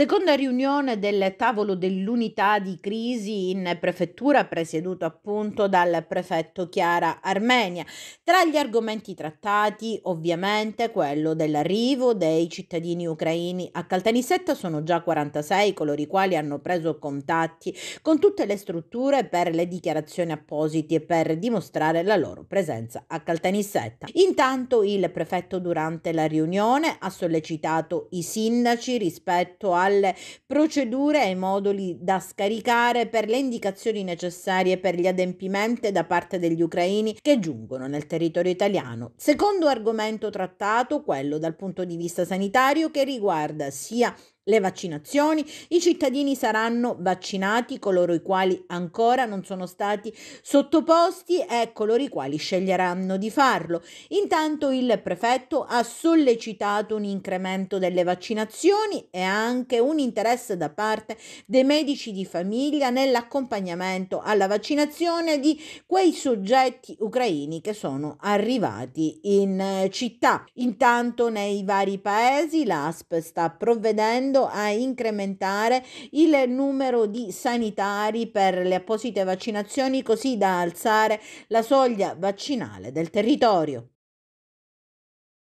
Seconda riunione del tavolo dell'unità di crisi in prefettura presieduto appunto dal prefetto Chiara Armenia. Tra gli argomenti trattati ovviamente quello dell'arrivo dei cittadini ucraini a Caltanissetta sono già 46 coloro i quali hanno preso contatti con tutte le strutture per le dichiarazioni appositi e per dimostrare la loro presenza a Caltanissetta. Intanto il prefetto durante la riunione ha sollecitato i sindaci rispetto al alle procedure e ai moduli da scaricare per le indicazioni necessarie per gli adempimenti da parte degli ucraini che giungono nel territorio italiano. Secondo argomento trattato, quello dal punto di vista sanitario che riguarda sia le vaccinazioni, i cittadini saranno vaccinati coloro i quali ancora non sono stati sottoposti e coloro i quali sceglieranno di farlo. Intanto il prefetto ha sollecitato un incremento delle vaccinazioni e anche un interesse da parte dei medici di famiglia nell'accompagnamento alla vaccinazione di quei soggetti ucraini che sono arrivati in eh, città. Intanto nei vari paesi l'ASP sta provvedendo andando a incrementare il numero di sanitari per le apposite vaccinazioni così da alzare la soglia vaccinale del territorio.